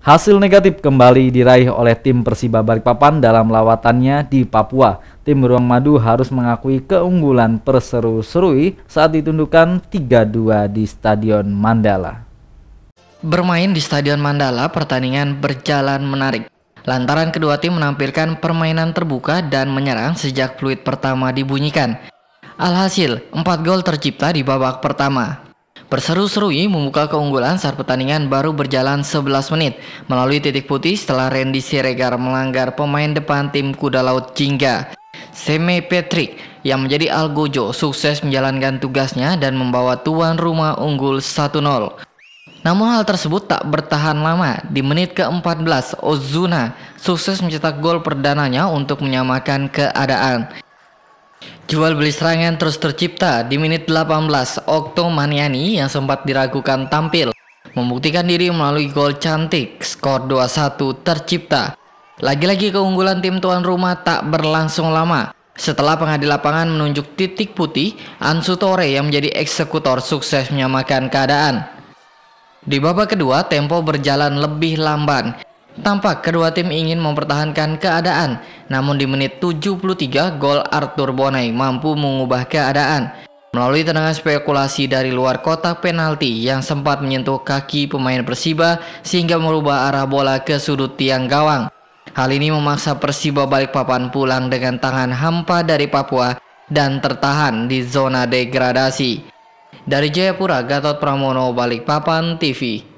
Hasil negatif kembali diraih oleh tim Persiba Balikpapan dalam lawatannya di Papua. Tim beruang Madu harus mengakui keunggulan perseru-serui saat ditundukkan 3-2 di Stadion Mandala. Bermain di Stadion Mandala, pertandingan berjalan menarik. Lantaran kedua tim menampilkan permainan terbuka dan menyerang sejak peluit pertama dibunyikan. Alhasil, 4 gol tercipta di babak pertama. Berseru-serui membuka keunggulan saat pertandingan baru berjalan 11 menit melalui titik putih setelah Randy Siregar melanggar pemain depan tim Kuda Laut Jingga. Seme Patrick yang menjadi Algojo sukses menjalankan tugasnya dan membawa tuan rumah unggul 1-0. Namun hal tersebut tak bertahan lama. Di menit ke-14, Ozuna sukses mencetak gol perdananya untuk menyamakan keadaan. Jual beli serangan terus tercipta di menit 18. Okto Maniani yang sempat diragukan tampil membuktikan diri melalui gol cantik. Skor 2-1 tercipta. Lagi-lagi keunggulan tim tuan rumah tak berlangsung lama. Setelah pengadil lapangan menunjuk titik putih, Ansu Tore yang menjadi eksekutor sukses menyamakan keadaan. Di babak kedua, tempo berjalan lebih lamban. Tampak kedua tim ingin mempertahankan keadaan namun di menit 73 gol Arthur Bonai mampu mengubah keadaan melalui tendangan spekulasi dari luar kotak penalti yang sempat menyentuh kaki pemain Persiba sehingga merubah arah bola ke sudut tiang gawang. Hal ini memaksa Persiba balik papan pulang dengan tangan hampa dari Papua dan tertahan di zona degradasi. Dari Jayapura, Gatot Pramono Balikpapan TV.